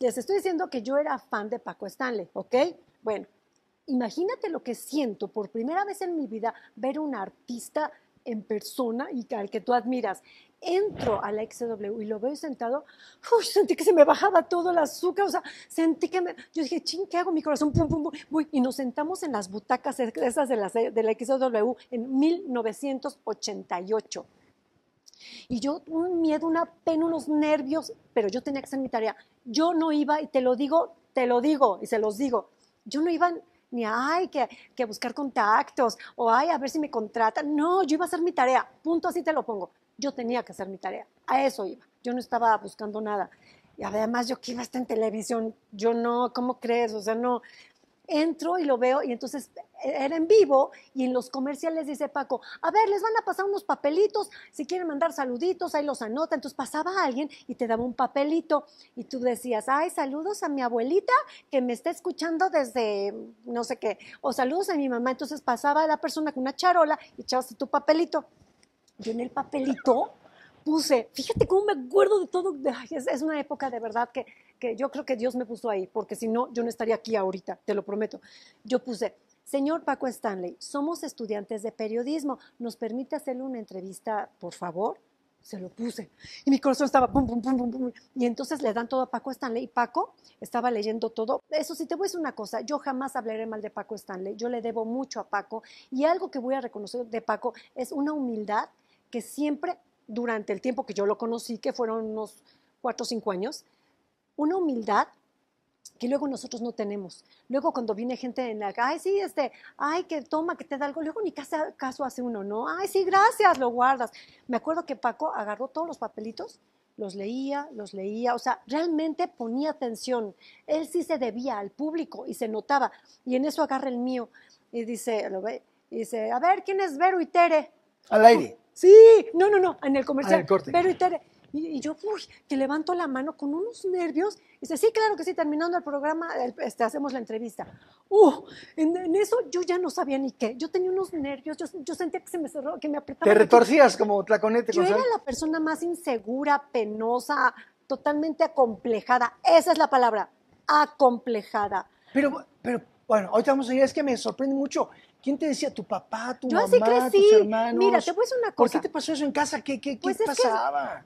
Les estoy diciendo que yo era fan de Paco Stanley, ¿ok? Bueno, imagínate lo que siento por primera vez en mi vida ver un artista en persona y al que tú admiras. Entro a la XW y lo veo sentado, uy, sentí que se me bajaba todo el azúcar, o sea, sentí que me... Yo dije, ching, ¿qué hago? Mi corazón, pum, pum, pum, Y nos sentamos en las butacas esas de la, de la XW en 1988. Y yo, un miedo, una pena, unos nervios, pero yo tenía que hacer mi tarea yo no iba, y te lo digo, te lo digo, y se los digo, yo no iba ni ay, que, buscar contactos, o ay, a ver si me contratan. No, yo iba a hacer mi tarea, punto, así te lo pongo. Yo tenía que hacer mi tarea, a eso iba. Yo no estaba buscando nada. Y además, yo que iba a estar en televisión, yo no, ¿cómo crees? O sea, no entro y lo veo y entonces eh, era en vivo y en los comerciales dice Paco, a ver, les van a pasar unos papelitos, si quieren mandar saluditos, ahí los anota. Entonces pasaba alguien y te daba un papelito y tú decías, ay, saludos a mi abuelita que me está escuchando desde no sé qué, o saludos a mi mamá. Entonces pasaba la persona con una charola y echabas tu papelito. Yo en el papelito puse, fíjate cómo me acuerdo de todo, es una época de verdad que que yo creo que Dios me puso ahí, porque si no, yo no estaría aquí ahorita, te lo prometo. Yo puse, Señor Paco Stanley, somos estudiantes de periodismo, ¿nos permite hacerle una entrevista, por favor? Se lo puse. Y mi corazón estaba pum, pum, pum, pum, pum. Y entonces le dan todo a Paco Stanley. Y Paco estaba leyendo todo. Eso sí, te voy a decir una cosa. Yo jamás hablaré mal de Paco Stanley. Yo le debo mucho a Paco. Y algo que voy a reconocer de Paco es una humildad que siempre, durante el tiempo que yo lo conocí, que fueron unos cuatro o cinco años, una humildad que luego nosotros no tenemos. Luego cuando viene gente en la ay, sí, este, ay, que toma, que te da algo, luego ni caso, hace uno, ¿no? Ay, sí, gracias, lo guardas. Me acuerdo que Paco agarró todos los papelitos, los leía, los leía, o sea, realmente ponía atención. Él sí se debía al público y se notaba. Y en eso agarra el mío y dice, lo ve, dice, a ver, ¿quién es Vero y Tere? Al aire. Sí, no, no, no, en el comercial. Ah, corte. Vero y Tere. Y, yo, uy, que levanto la mano con unos nervios. Y dice, sí, claro que sí, terminando el programa, este, hacemos la entrevista. Uh, en, eso yo ya no sabía ni qué. Yo tenía unos nervios, yo, sentía que se me cerró, que me apretaba. Te retorcías como tlaconete. Yo era la persona más insegura, penosa, totalmente acomplejada. Esa es la palabra, acomplejada. Pero, pero bueno, ahorita vamos a ir, es que me sorprende mucho. ¿Quién te decía? ¿Tu papá, tu yo mamá, crecí. tus hermanos? Mira, te voy a decir una cosa. ¿Por qué te pasó eso en casa? ¿Qué, qué, qué pues pasaba?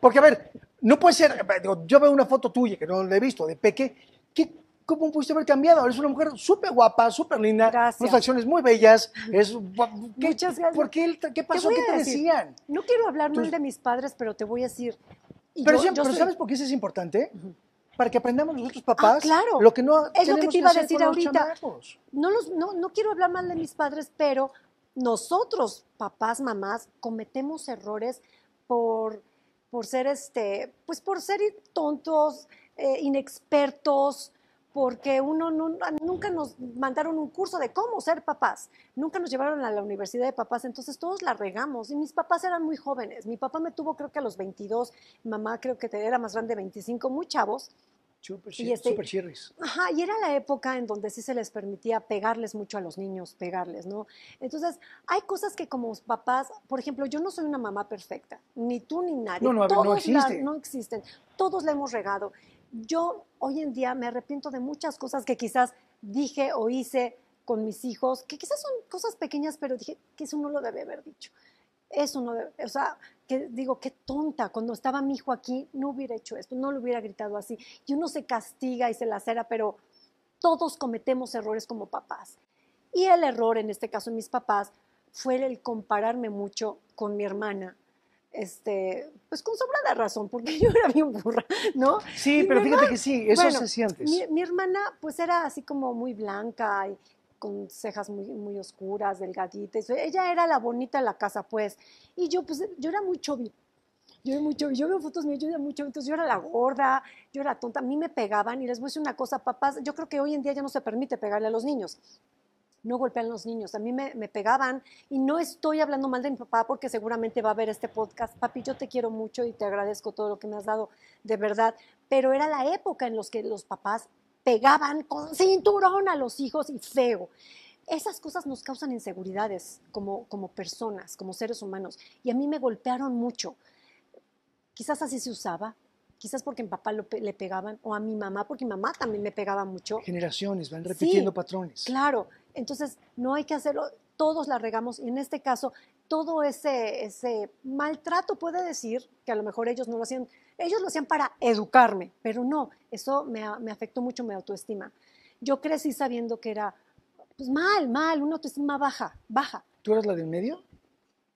Porque, a ver, no puede ser. Eh, yo veo una foto tuya que no la he visto de Peque. ¿Cómo pudiste haber cambiado? es una mujer súper guapa, súper linda, gracias. unas acciones muy bellas. Es, ¿qué, Muchas gracias. qué, pasó? ¿Qué te decían? No quiero hablar mal de mis padres, pero te voy a decir. Pero, ¿sabes por qué eso es importante? para que aprendamos nosotros ah, papás claro. lo que no es lo que te iba a decir ahorita no, no, no quiero hablar mal de mis padres pero nosotros papás mamás cometemos errores por por ser este, pues por ser tontos, eh, inexpertos, porque uno nunca nos mandaron un curso de cómo ser papás, nunca nos llevaron a la universidad de papás, entonces todos la regamos y mis papás eran muy jóvenes, mi papá me tuvo creo que a los 22, mamá creo que era más grande 25, muy chavos, y este y era la época en donde sí se les permitía pegarles mucho a los niños, pegarles, ¿no? Entonces, hay cosas que como papás, por ejemplo, yo no soy una mamá perfecta, ni tú ni nadie. No, no, no, existen. no existen. Todos la hemos regado. Yo hoy en día me arrepiento de muchas cosas que quizás dije o hice con mis hijos, que quizás son cosas pequeñas, pero dije que eso no lo debe haber dicho. Eso no debe, o sea, que digo, qué tonta, cuando estaba mi hijo aquí no hubiera hecho esto, no lo hubiera gritado así. Y uno se castiga y se lacera, pero todos cometemos errores como papás. Y el error, en este caso, mis papás, fue el compararme mucho con mi hermana. Este, pues con sobrada razón, porque yo era bien burra, ¿no? Sí, pero fíjate que sí, eso se siente. Mi, mi, hermana, pues era así como muy blanca y con cejas muy, muy oscuras, delgaditas, Ella era la bonita de la casa, pues. Y yo, pues, yo era muy chovy. Yo era muy chovy. Yo veo fotos mías, yo era muy Entonces, yo era la gorda, yo era tonta. A mí me pegaban. Y les voy a decir una cosa, papás, yo creo que hoy en día ya no se permite pegarle a los niños no golpean a los niños. A mí me, me, pegaban y no estoy hablando mal de mi papá porque seguramente va a ver este podcast. Papi, yo te quiero mucho y te agradezco todo lo que me has dado, de verdad. Pero era la época en los que los papás pegaban con cinturón a los hijos y feo. Esas cosas nos causan inseguridades como, como personas, como seres humanos. Y a mí me golpearon mucho. Quizás así se usaba, quizás porque mi papá le pegaban, o a mi mamá, porque mi mamá también me pegaba mucho. Generaciones, van repitiendo patrones. Claro, entonces no hay que hacerlo, todos la regamos, y en este caso todo ese, ese maltrato, puede decir, que a lo mejor ellos no lo hacían, ellos lo hacían para educarme, pero no, eso me, me afectó mucho mi autoestima. Yo crecí sabiendo que era pues, mal, mal, una autoestima baja, baja. ¿Tú eras la del medio?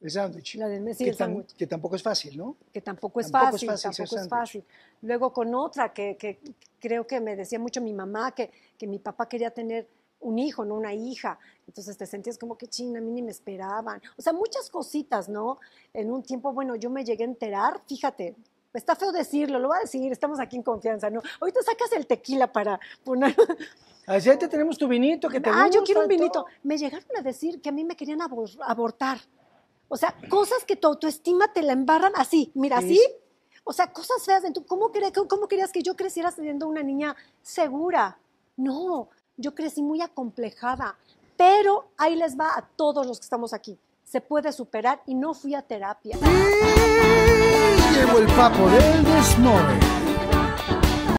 El sándwich. La del medio, que, que tampoco es fácil, ¿no? Que tampoco es fácil, tampoco es fácil. Luego con otra que, creo que me decía mucho mi mamá, que, que mi papá quería tener un hijo, no una hija. Entonces te sentías como que china, a mí ni me esperaban. O sea, muchas cositas, ¿no? En un tiempo, bueno, yo me llegué a enterar, fíjate, está feo decirlo, lo voy a decir, estamos aquí en confianza, ¿no? Ahorita sacas el tequila para poner... Allá te tenemos tu vinito que te Ah, yo quiero un vinito. Me llegaron a decir que a mí me querían abortar. O sea, cosas que tu autoestima te la embarran así, mira, así. O sea, cosas feas. De tu, ¿Cómo, cómo querías que yo creciera siendo una niña segura? No, yo crecí muy acomplejada, pero ahí les va a todos los que estamos aquí. Se puede superar y no fui a terapia. Llevo el papo del